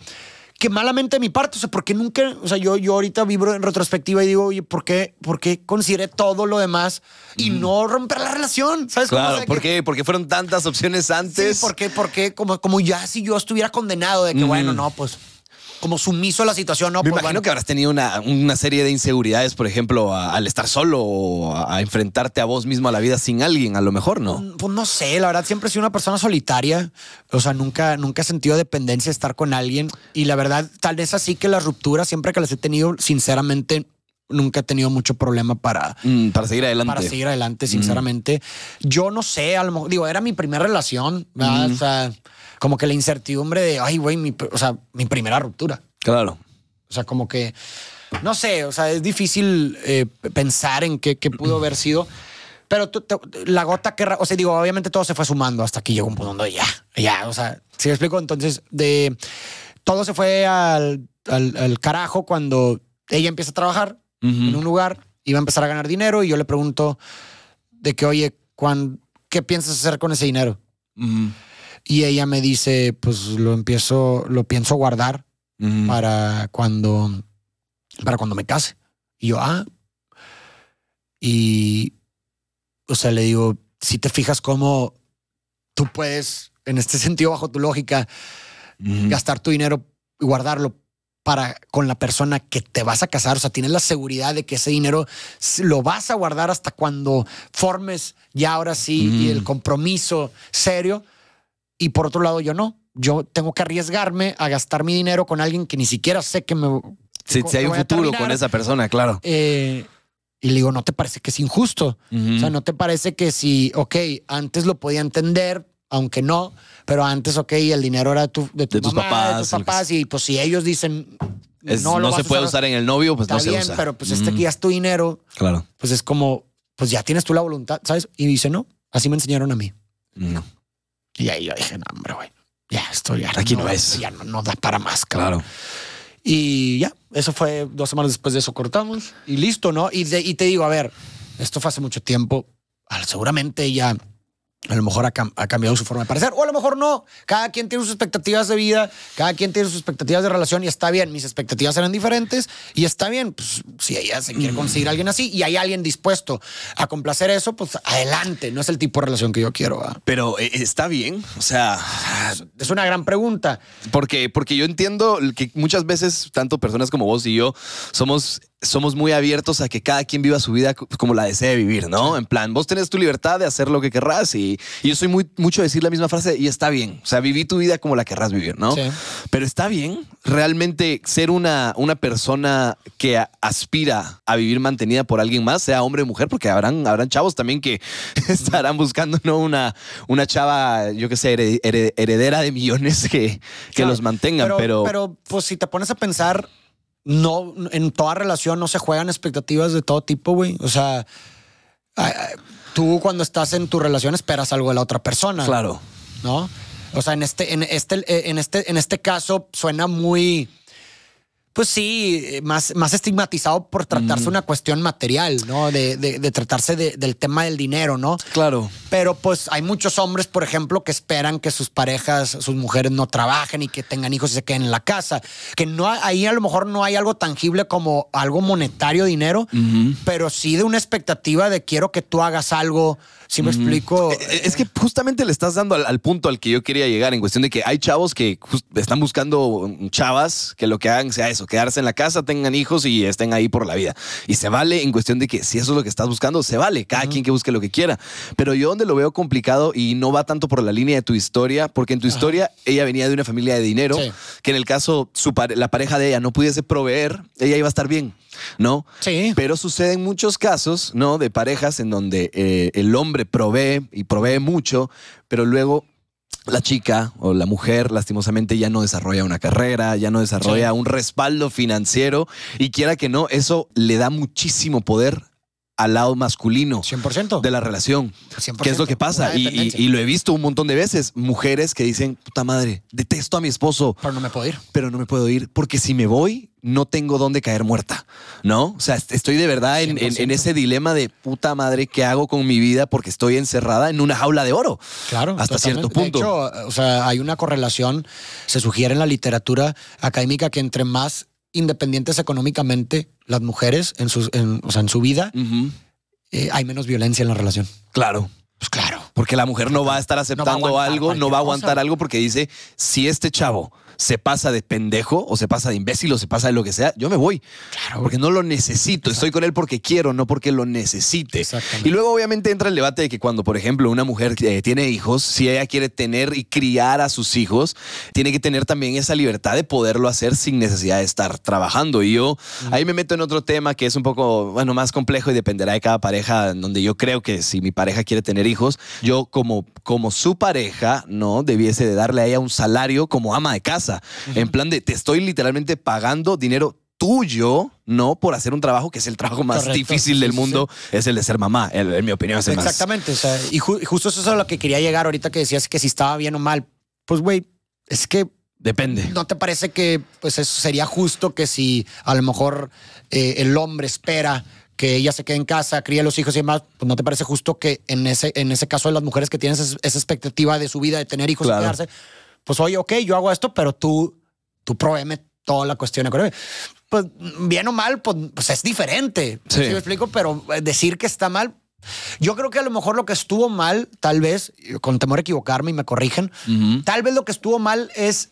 que malamente mi parte, o sea, porque nunca, o sea, yo, yo ahorita vibro en retrospectiva y digo, oye, ¿por qué, consideré todo lo demás y no romper la relación? ¿Sabes claro, cómo? ¿por qué? Porque fueron tantas opciones antes. Sí, porque, porque como, como ya si yo estuviera condenado de que, bueno, no, pues como sumiso a la situación. ¿no? Me pues, imagino que habrás tenido una, una, serie de inseguridades, por ejemplo, al estar solo o a, enfrentarte a vos mismo a la vida sin alguien, a lo mejor, ¿no? Mm, pues no sé, la verdad siempre he sido una persona solitaria, o sea, nunca, nunca he sentido dependencia de estar con alguien y la verdad tal vez así que las rupturas siempre que las he tenido, sinceramente, nunca he tenido mucho problema para, mm, para seguir adelante. Para seguir adelante, mm. sinceramente. Yo no sé, a lo mejor, digo, era mi primera relación, ¿verdad? O sea, como que la incertidumbre de, ay, güey, mi, o sea, mi primera ruptura. Claro. O sea, como que, no sé, o sea, es difícil eh, pensar en qué, pudo haber sido. Pero la gota que... O sea, digo, obviamente todo se fue sumando hasta que llegó un punto donde ya, ya, o sea, si ¿sí explico, entonces, de... Todo se fue al, al, carajo cuando ella empieza a trabajar en un lugar y va a empezar a ganar dinero y yo le pregunto de que, oye, ¿cuán, ¿qué piensas hacer con ese dinero? Y ella me dice, pues lo empiezo, lo pienso guardar para cuando, para cuando me case. Y yo, ah. Y, o sea, le digo, si te fijas cómo tú puedes, en este <laughs> sentido, bajo tu lógica, gastar tu dinero y guardarlo para con la persona que te vas a casar. O sea, tienes la seguridad de que ese dinero lo vas a guardar hasta cuando formes ya ahora sí el compromiso serio y por otro lado yo no. Yo tengo que arriesgarme a gastar mi dinero con alguien que ni siquiera sé que me... Si, hay un futuro con esa persona, claro. Eh, y le digo, ¿no te parece que es injusto? O sea, ¿no te parece que si, ok, antes lo podía entender, aunque no, pero antes, ok, el dinero era de, tus papás. De tus papás y pues si ellos dicen... no, no se puede usar, en el novio, pues no se bien, pero pues este aquí ya es tu dinero. Claro. Pues es como, pues ya tienes tú la voluntad, ¿sabes? Y dice, no, así me enseñaron a mí. No. Y ahí yo dije, no, hombre, güey, ya estoy ya. Aquí no, es. Ya no, da para más, Claro. Y ya, eso fue dos semanas después de eso cortamos y listo, ¿no? Y, y te digo, a ver, esto fue hace mucho tiempo. Seguramente ya a lo mejor ha, cambiado su forma de parecer, o a lo mejor no. Cada quien tiene sus expectativas de vida, cada quien tiene sus expectativas de relación y está bien. Mis expectativas eran diferentes y está bien. Pues, si ella se quiere mm. conseguir a alguien así y hay alguien dispuesto a complacer eso, pues adelante. No es el tipo de relación que yo quiero. Pero eh, está bien, o sea... Es una gran pregunta. Porque, porque yo entiendo que muchas veces, tanto personas como vos y yo, somos somos muy abiertos a que cada quien viva su vida como la desee vivir, ¿no? En plan, vos tenés tu libertad de hacer lo que querrás y, yo soy muy mucho decir la misma frase y está bien, o sea, viví tu vida como la querrás vivir, ¿no? Pero está bien realmente ser una, persona que aspira a vivir mantenida por alguien más, sea hombre o mujer, porque habrán, habrán chavos también que <laughs> estarán buscando, ¿no? Una, una chava, yo qué sé, heredera de millones que, los mantengan, pero, pero... Pero pues si te pones a pensar no, en toda relación no se juegan expectativas de todo tipo, güey. O sea, tú cuando estás en tu relación esperas algo de la otra persona. Claro. ¿No? O sea, en este, en este, en este, en este caso suena muy pues sí, eh, más, más estigmatizado por tratarse una cuestión material, ¿no? De, de, tratarse del tema del dinero, ¿no? Claro. Pero pues hay muchos hombres, por ejemplo, que esperan que sus parejas, sus mujeres no trabajen y que tengan hijos y se queden en la casa. Que no ahí a lo mejor no hay algo tangible como algo monetario, dinero, pero sí de una expectativa de quiero que tú hagas algo si me explico. Eh, eh, es que justamente le estás dando al, punto al que yo quería llegar en cuestión de que hay chavos que están buscando chavas que lo que hagan sea eso, quedarse en la casa, tengan hijos y estén ahí por la vida. Y se vale en cuestión de que si eso es lo que estás buscando, se vale. Cada quien que busque lo que quiera. Pero yo donde lo veo complicado y no va tanto por la línea de tu historia, porque en tu historia ella venía de una familia de dinero, que en el caso la pareja de ella no pudiese proveer, ella iba a estar bien. ¿no? Sí. Pero suceden muchos casos, ¿no? De parejas en donde eh, el hombre provee y provee mucho, pero luego la chica o la mujer lastimosamente ya no desarrolla una carrera, ya no desarrolla un respaldo financiero y quiera que no, eso le da muchísimo poder al lado masculino 100%. de la relación. 100%. ¿Qué es lo que pasa? Y, lo he visto un montón de veces. Mujeres que dicen, puta madre, detesto a mi esposo. Pero no me puedo ir. Pero no me puedo ir porque si me voy, no tengo dónde caer muerta, ¿no? O sea, estoy de verdad en, ese dilema de puta madre, ¿qué hago con mi vida? Porque estoy encerrada en una jaula de oro. Claro. Hasta cierto punto. o sea, hay una correlación, se sugiere en la literatura académica que entre más independientes económicamente las mujeres en, sus, en, su vida, eh, hay menos violencia en la relación. Claro. Pues claro. Porque la mujer no va a estar aceptando algo, no va a aguantar algo porque dice, si este chavo se pasa de pendejo o se pasa de imbécil o se pasa de lo que sea, yo me voy. Claro. Porque no lo necesito. Estoy con él porque quiero, no porque lo necesite. Y luego obviamente entra el debate de que cuando, por ejemplo, una mujer eh, tiene hijos, si ella quiere tener y criar a sus hijos, tiene que tener también esa libertad de poderlo hacer sin necesidad de estar trabajando. Y yo ahí me meto en otro tema que es un poco, bueno, más complejo y dependerá de cada pareja, donde yo creo que si mi pareja quiere tener hijos, yo como, como su pareja, ¿no? Debiese de darle a ella un salario como ama de casa en plan de, te estoy literalmente pagando dinero tuyo, ¿no? Por hacer un trabajo que es el trabajo más difícil del mundo, es el de ser mamá, en mi opinión. Es Exactamente, y, justo eso es a lo que quería llegar ahorita que decías que si estaba bien o mal. Pues, güey, es que... Depende. ¿No te parece que pues eso sería justo que si a lo mejor eh, el hombre espera que ella se quede en casa, críe a los hijos y demás, pues no te parece justo que en ese, en ese caso de las mujeres que tienen esa, expectativa de su vida de tener hijos y quedarse, pues oye, ok, yo hago esto, pero tú, tú probéme toda la cuestión económica. Pues bien o mal, pues, pues es diferente. Sí. me explico, pero eh, decir que está mal, yo creo que a lo mejor lo que estuvo mal, tal vez, con temor a equivocarme y me corrigen, tal vez lo que estuvo mal es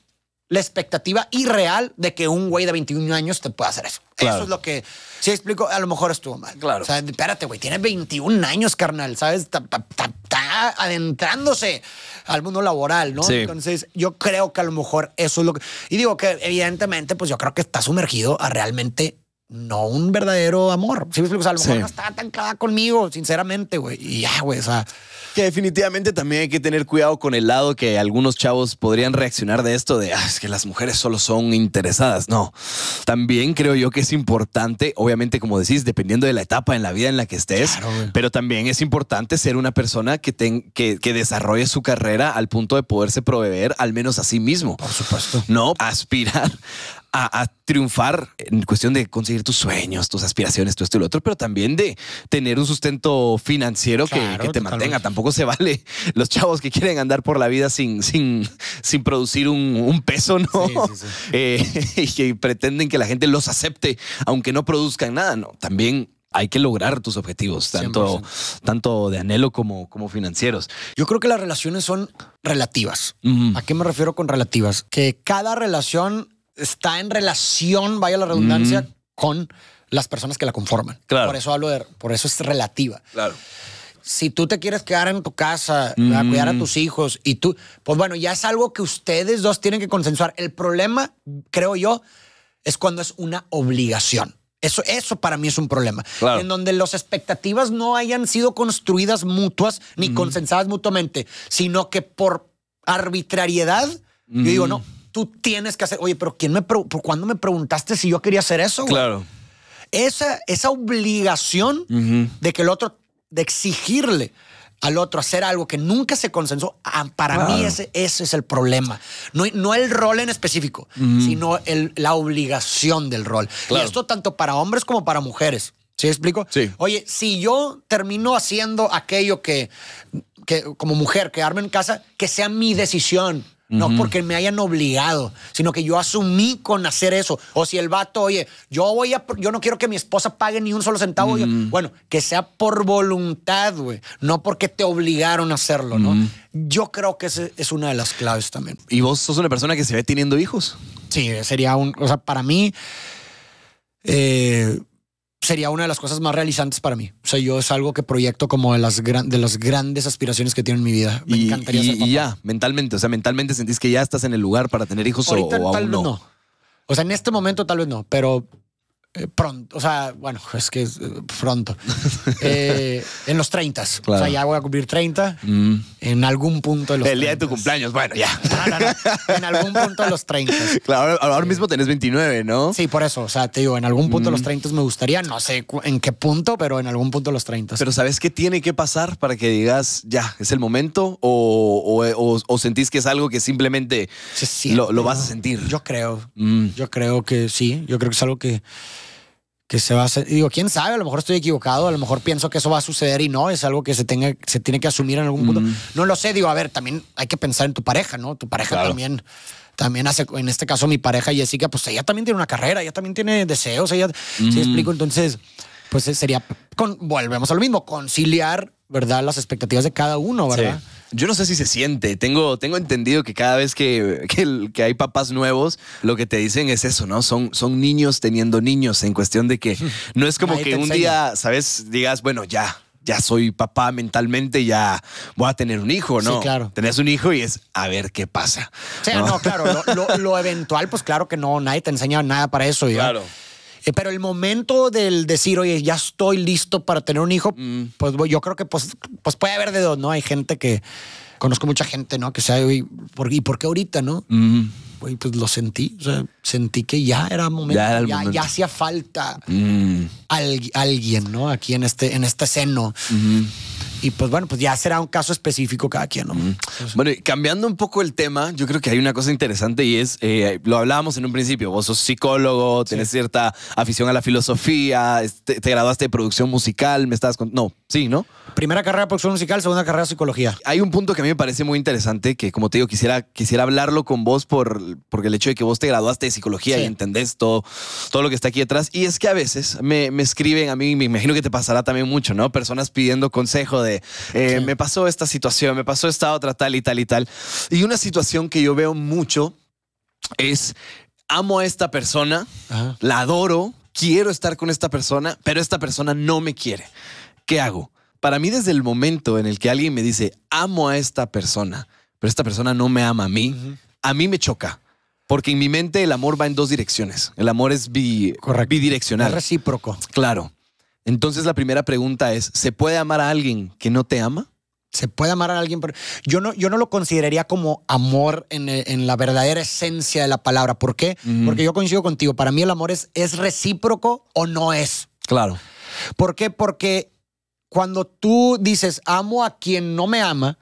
la expectativa irreal de que un güey de 21 años te pueda hacer eso. Eso es lo que, sí explico, a lo mejor estuvo mal. Claro. O sea, espérate, güey, tiene 21 años, carnal, ¿sabes? está adentrándose al mundo laboral, ¿no? Sí. Entonces, yo creo que a lo mejor eso es lo que... Y digo que evidentemente, pues yo creo que está sumergido a realmente no un verdadero amor. Sí, o a lo mejor no estaba tan clavada conmigo, sinceramente, güey. Y ya, güey, o sea... Que definitivamente también hay que tener cuidado con el lado que algunos chavos podrían reaccionar de esto de ah, es que las mujeres solo son interesadas. No, también creo yo que es importante, obviamente como decís, dependiendo de la etapa en la vida en la que estés, pero también es importante ser una persona que, que, que, desarrolle su carrera al punto de poderse proveer al menos a sí mismo. Por supuesto. No aspirar a, triunfar en cuestión de conseguir tus sueños, tus aspiraciones, todo esto y lo otro, pero también de tener un sustento financiero que, te mantenga. Tampoco se vale los chavos que quieren andar por la vida sin, sin, sin producir un, peso, ¿no? <laughs> Eh, y que pretenden que la gente los acepte, aunque no produzcan nada, ¿no? También hay que lograr tus objetivos, tanto, tanto de anhelo como, como financieros. Yo creo que las relaciones son relativas. ¿A qué me refiero con relativas? Que cada relación está en relación, vaya la redundancia, con las personas que la conforman. Claro. Por eso hablo de, por eso es relativa. Claro. Si tú te quieres quedar en tu casa, a cuidar a tus hijos y tú, pues bueno, ya es algo que ustedes dos tienen que consensuar. El problema, creo yo, es cuando es una obligación. Eso, eso para mí es un problema. En donde las expectativas no hayan sido construidas mutuas ni consensuadas consensadas mutuamente, sino que por arbitrariedad, yo digo, no, tú tienes que hacer. Oye, pero ¿quién me por cuándo me preguntaste si yo quería hacer eso? Claro. Esa, esa obligación de que el otro, de exigirle al otro hacer algo que nunca se consensó, ah, para mí ese, es el problema. No, no el rol en específico, sino la obligación del rol. Y esto tanto para hombres como para mujeres. ¿Sí explico? Sí. Oye, si yo termino haciendo aquello que, como mujer, que arme en casa, que sea mi decisión no porque me hayan obligado, sino que yo asumí con hacer eso. O si el vato, oye, yo voy a, yo no quiero que mi esposa pague ni un solo centavo. bueno, que sea por voluntad, güey, no porque te obligaron a hacerlo, ¿no? Yo creo que esa es una de las claves también. ¿Y vos sos una persona que se ve teniendo hijos? Sí, sería un, o sea, para mí, eh, sería una de las cosas más realizantes para mí. O sea, yo es algo que proyecto como de las, de las grandes aspiraciones que tiene en mi vida. Me encantaría y, ya, mentalmente, o sea, mentalmente sentís que ya estás en el lugar para tener hijos o, tal aún no. O sea, en este momento tal vez no, pero eh, pronto, o sea, bueno, <laughs> es que es eh, pronto, <laughs> eh, en los 30, o sea, ya voy a cumplir 30, mm. en algún punto de los El día de tu cumpleaños, bueno, ya. En algún punto de los 30. <laughs> Claro, ahora mismo tenés 29, ¿no? Sí, por eso, o sea, te digo, en algún punto de los 30 mm. me gustaría, no sé en qué punto, pero en algún punto de los 30. Pero ¿sabes qué tiene que pasar para que digas, ya, es el momento? ¿O, sentís que es algo que simplemente lo, vas a sentir? Yo creo, mm. yo creo que sí, yo creo que es algo que que se va a hacer. Digo, quién sabe, a lo mejor estoy equivocado, a lo mejor pienso que eso va a suceder y no, es algo que se, tenga, se tiene que asumir en algún punto. No lo sé, digo, a ver, también hay que pensar en tu pareja, ¿no? Tu pareja también. También hace, en este caso, mi pareja Jessica, pues ella también tiene una carrera, ella también tiene deseos, ella, si explico, entonces, pues eh, sería, volvemos a lo mismo, conciliar ¿verdad? Las expectativas de cada uno, ¿verdad? Yo no sé si se siente. Tengo, tengo entendido que cada vez que, hay papás nuevos, lo que te dicen es eso, ¿no? Son, son niños teniendo niños en cuestión de que <laughs> no es como que un día, ¿sabes? Digas, bueno, ya, ya soy papá mentalmente, ya voy a tener un hijo, ¿no? Sí, claro. Tenés un hijo y es a ver qué pasa. O sea, no, claro, lo, <laughs> eventual, pues claro que no, nadie te enseña nada para eso. Claro. Eh, pero el momento del decir, oye, ya estoy listo para tener un hijo, mm. pues yo creo que pues, pues puede haber de dos, ¿no? Hay gente que conozco mucha gente, ¿no? Que sea, ¿y por, ¿y por ahorita, no? Mm. pues lo sentí, sentí que ya era momento, ya, hacía falta mm. alguien, ¿no? Aquí en este, en este seno. Y pues bueno, pues ya será un caso específico cada quien, ¿no? Bueno, y cambiando un poco el tema, yo creo que hay una cosa interesante y es, eh, lo hablábamos en un principio, vos sos psicólogo, tienes cierta afición a la filosofía, te, te graduaste de producción musical, me estabas con... No, Primera carrera producción musical, segunda carrera psicología. Hay un punto que a mí me parece muy interesante que, como te digo, quisiera, quisiera hablarlo con vos por, por el hecho de que vos te graduaste de psicología y entendés todo, todo lo que está aquí detrás. Y es que a veces me, escriben a mí, me imagino que te pasará también mucho, ¿no? Personas pidiendo consejo de, eh, me pasó esta situación, me pasó esta otra, tal y tal y tal. Y una situación que yo veo mucho es, amo a esta persona, la adoro, quiero estar con esta persona, pero esta persona no me quiere. ¿qué hago? Para mí desde el momento en el que alguien me dice, amo a esta persona, pero esta persona no me ama a mí, a mí me choca. Porque en mi mente el amor va en dos direcciones. El amor es bi bidireccional. Es recíproco. Claro. Entonces la primera pregunta es, ¿se puede amar a alguien que no te ama? se puede amar a alguien, pero yo no, yo no lo consideraría como amor en, la verdadera esencia de la palabra. ¿Por qué? Porque yo coincido contigo. Para mí el amor es, es recíproco o no es. Claro. ¿Por qué? Porque cuando tú dices amo a quien no me ama,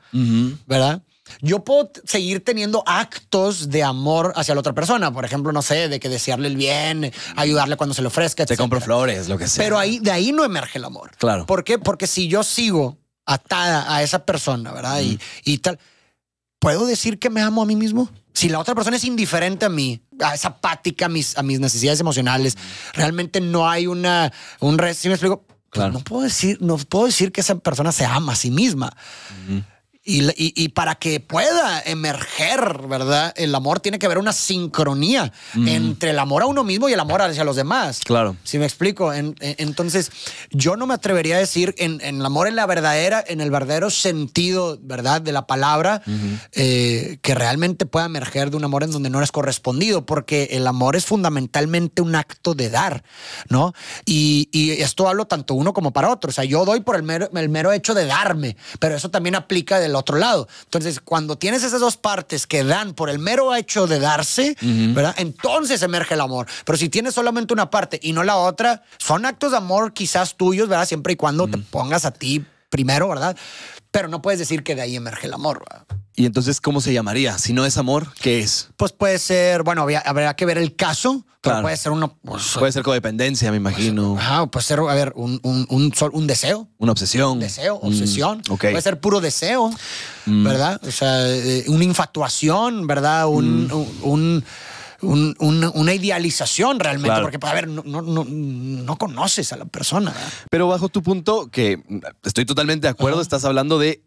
¿verdad? Yo puedo seguir teniendo actos de amor hacia la otra persona. Por ejemplo, no sé, de que desearle el bien, ayudarle cuando se le ofrezca. Te compro flores, lo que sea. Pero ahí, de ahí no emerge el amor. Claro. ¿Por qué? Porque si yo sigo atada a esa persona, ¿verdad? Y, tal. ¿Puedo decir que me amo a mí mismo? Si la otra persona es indiferente a mí, es apática a mis, a mis necesidades emocionales, realmente no hay una. Un ¿sí me explico? Pues, no puedo decir, no puedo decir que esa persona se ama a sí misma. Y, y, para que pueda emerger, ¿verdad? El amor tiene que haber una sincronía entre el amor a uno mismo y el amor hacia los demás. Claro. Si me explico. entonces, yo no me atrevería a decir en, el amor en la verdadera, en el verdadero sentido, ¿verdad? De la palabra, eh, que realmente pueda emerger de un amor en donde no eres correspondido, porque el amor es fundamentalmente un acto de dar, ¿no? Y, y esto hablo tanto uno como para otro. O sea, yo doy por el mero, el mero hecho de darme, pero eso también aplica del otro lado. Entonces, cuando tienes esas dos partes que dan por el mero hecho de darse, ¿verdad? Entonces emerge el amor. Pero si tienes solamente una parte y no la otra, son actos de amor quizás tuyos, ¿verdad? Siempre y cuando te pongas a ti primero, ¿verdad? Pero no puedes decir que de ahí emerge el amor, ¿verdad? Y entonces, ¿cómo se llamaría? Si no es amor, ¿qué es? Pues puede ser, bueno, habrá que ver el caso, pero puede ser uno. Pues, puede ser codependencia, me imagino. Pues, puede ser, a ver, un, un, deseo. Una obsesión. Un deseo, mm, obsesión. Puede ser puro deseo, mm. ¿verdad? O sea, eh, una infatuación, ¿verdad? Un. Mm. una idealización realmente, porque, a ver, no, conoces a la persona. Pero bajo tu punto, que estoy totalmente de acuerdo, estás hablando de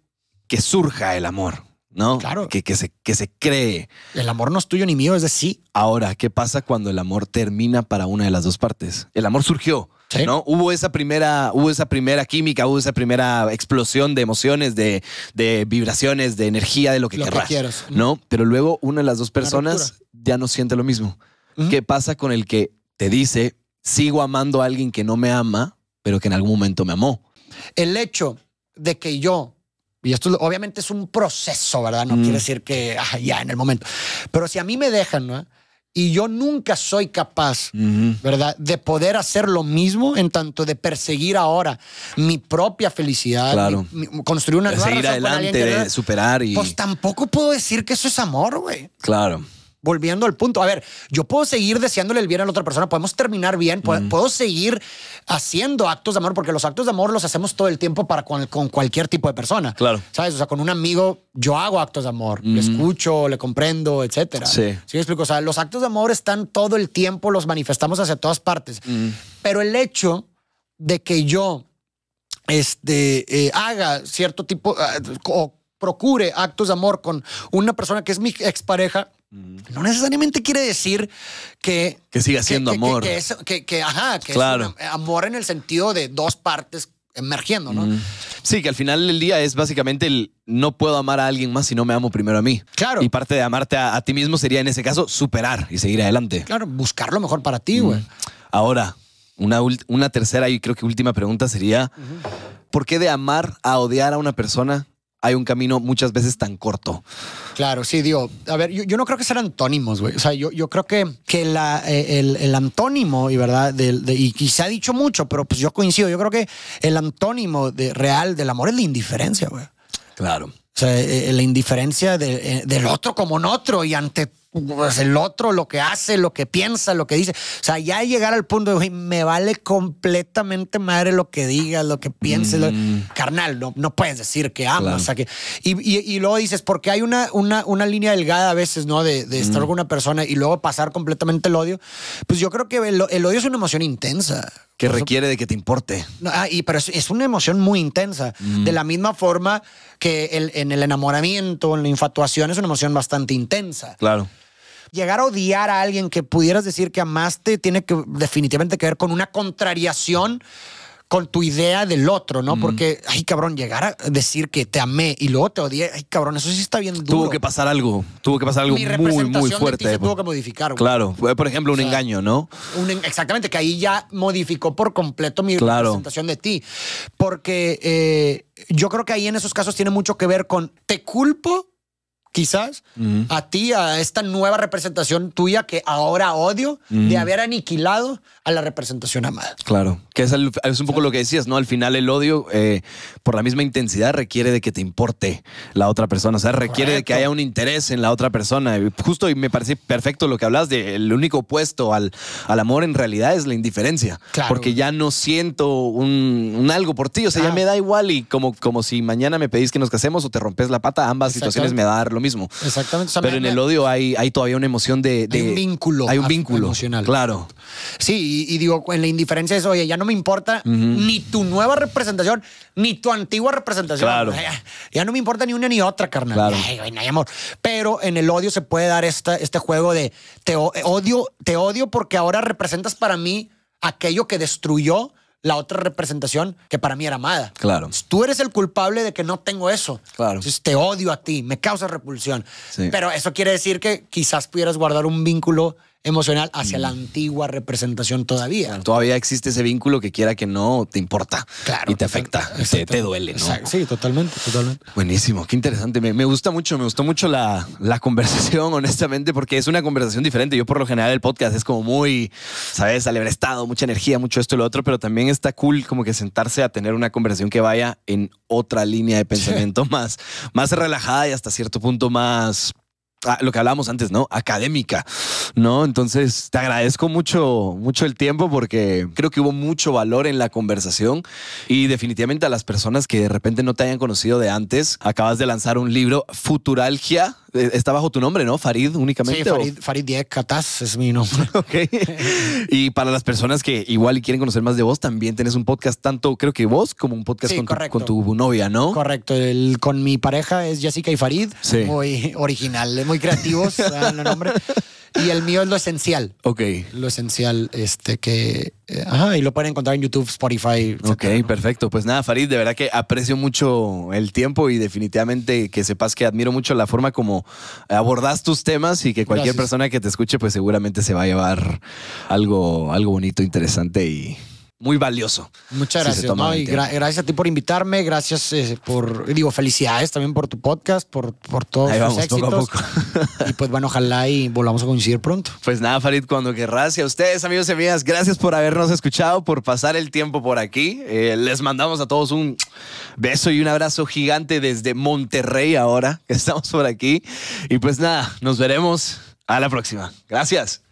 que surja el amor. ¿no? Claro. Que, que, se, que se cree. El amor no es tuyo ni mío, es de sí. Ahora, ¿qué pasa cuando el amor termina para una de las dos partes? El amor surgió. ¿no? Hubo esa primera, hubo esa primera química, hubo esa primera explosión de emociones, de, vibraciones, de energía, de lo que, quieras. ¿no? Pero luego una de las dos personas ya no siente lo mismo. ¿Qué pasa con el que te dice, sigo amando a alguien que no me ama, pero que en algún momento me amó? El hecho de que yo y esto obviamente es un proceso, ¿verdad? No quiere mm. decir que ah, ya en el momento. Pero si a mí me dejan, ¿no? Y yo nunca soy capaz, ¿verdad? De poder hacer lo mismo en tanto de perseguir ahora mi propia felicidad, claro. construir una nueva seguir adelante, superar y... Pues tampoco puedo decir que eso es amor, güey. Claro volviendo al punto, a ver, yo puedo seguir deseándole el bien a la otra persona, podemos terminar bien, puedo, seguir haciendo actos de amor, porque los actos de amor los hacemos todo el tiempo para con, cualquier tipo de persona. Claro. ¿Sabes? O sea, con un amigo yo hago actos de amor, le escucho, le comprendo, etcétera. Sí. ¿Sí explico? O sea, los actos de amor están todo el tiempo, los manifestamos hacia todas partes. Pero el hecho de que yo este, eh, haga cierto tipo ah, o procure actos de amor con una persona que es mi expareja, no necesariamente quiere decir que... Que siga siendo amor. Que, ajá, que claro. amor en el sentido de dos partes emergiendo, ¿no? Sí, que al final del día es básicamente el no puedo amar a alguien más si no me amo primero a mí. Claro. Y parte de amarte a, ti mismo sería en ese caso superar y seguir adelante. Claro, buscar lo mejor para ti, güey. Ahora, una, una tercera y creo que última pregunta sería, ¿por qué de amar a odiar a una persona hay un camino muchas veces tan corto. Claro, sí, digo, a ver, yo, no creo que sean antónimos, güey. O sea, yo, creo que, que eh, el, antónimo, y verdad, y, ha dicho mucho, pero pues yo coincido, yo creo que el antónimo real del amor es la indiferencia, güey. Claro. O sea, eh, eh, la indiferencia del otro como en otro y ante pues, el otro, lo que hace, lo que piensa, lo que dice. O sea, ya llegar al punto de, me vale completamente madre lo que digas, lo que piense mm. Carnal, no, no puedes decir que amas. que... Y, y, luego dices, porque hay una, una, línea delgada a veces, ¿no? De, estar mm. con una persona y luego pasar completamente el odio. Pues yo creo que el, odio es una emoción intensa. Que requiere de que te importe. Ah, pero es, una emoción muy intensa. Mm. De la misma forma que en el enamoramiento, en la infatuación, es una emoción bastante intensa. Claro llegar a odiar a alguien que pudieras decir que amaste tiene que definitivamente que ver con una contrariación con tu idea del otro, ¿no? Porque, ay, cabrón, llegar a decir que te amé y luego te odié, ay, cabrón, eso sí está bien duro. Tuvo que pasar algo, tuvo que pasar algo muy, muy fuerte. De tuvo que modificar. Claro, por ejemplo, un engaño, ¿no? exactamente, que ahí ya modificó por completo mi representación de ti. Porque eh, yo creo que ahí en esos casos tiene mucho que ver con, te culpo quizás, a ti, a esta nueva representación tuya que ahora odio, de haber aniquilado a la representación amada. Claro, que es, un poco lo que decías, ¿no? Al final el odio, eh, por la misma intensidad, requiere de que te importe la otra persona, o sea, requiere de que haya un interés en la otra persona. Justo, y me parece perfecto lo que hablas de el único opuesto al, al amor en realidad es la indiferencia. Porque ya no siento un, algo por ti, o sea, ya ah. me da igual y como, como si mañana me pedís que nos casemos o te rompes la pata, ambas situaciones me da lo mismo. Exactamente. Pero en el odio hay, hay todavía una emoción de, un vínculo. Hay un vínculo. Emocional. Claro. Sí, y, digo, en la indiferencia es, oye, ya no me importa ni tu nueva representación, ni tu antigua representación. Ya, no me importa ni una ni otra, carnal. amor. Pero en el odio se puede dar esta, este juego de te odio, te odio porque ahora representas para mí aquello que destruyó la otra representación que para mí era amada. Claro. Tú eres el culpable de que no tengo eso. Claro. Entonces, te odio a ti, me causa repulsión. Pero eso quiere decir que quizás pudieras guardar un vínculo emocional hacia la mm. antigua representación todavía. Todavía existe ese vínculo que quiera que no te importa y te afecta, te, duele, ¿no? Sí, totalmente, totalmente. Buenísimo, qué interesante. Me, gusta mucho, me gustó mucho la, la, conversación, <laughs> honestamente, porque es una conversación diferente. Yo por lo general el podcast es como muy, ¿sabes? Alebrestado, mucha energía, mucho esto y lo otro, pero también está cool como que sentarse a tener una conversación que vaya en otra línea de pensamiento <laughs> más, más relajada y hasta cierto punto más Ah, lo que hablábamos antes, ¿no? Académica, ¿no? Entonces, te agradezco mucho, mucho el tiempo porque creo que hubo mucho valor en la conversación y definitivamente a las personas que de repente no te hayan conocido de antes, acabas de lanzar un libro, Futuralgia, eh, está bajo tu nombre, ¿no? Farid únicamente. Farid, Farid Diez Cataz es mi nombre. <laughs> ok. y para las personas que igual quieren conocer más de vos, también tenés un podcast, tanto creo que vos como un podcast con, tu, con, tu, novia, ¿no? Correcto. El, con mi pareja es Jessica y Farid. Sí. Muy original muy creativos, <laughs> Y el mío es lo esencial. Ok. Lo esencial, este, que... Eh, ajá, y lo pueden encontrar en YouTube, Spotify. Ok, perfecto. Pues nada, Farid, de verdad que aprecio mucho el tiempo y definitivamente que sepas que admiro mucho la forma como abordas tus temas y que cualquier persona que te escuche, pues seguramente se va a llevar algo, algo bonito, interesante y muy valioso. Muchas gracias. gracias a ti por invitarme, gracias eh, por, digo, felicidades también por tu podcast, por, por todos los éxitos. <laughs> y pues bueno, ojalá y volvamos a coincidir pronto. Pues nada, Farid, cuando querrás. Y a ustedes, amigos y amigas, gracias por habernos escuchado, por pasar el tiempo por aquí. Eh, les mandamos a todos un beso y un abrazo gigante desde Monterrey ahora, que estamos por aquí. Y pues nada, nos veremos a la próxima. Gracias.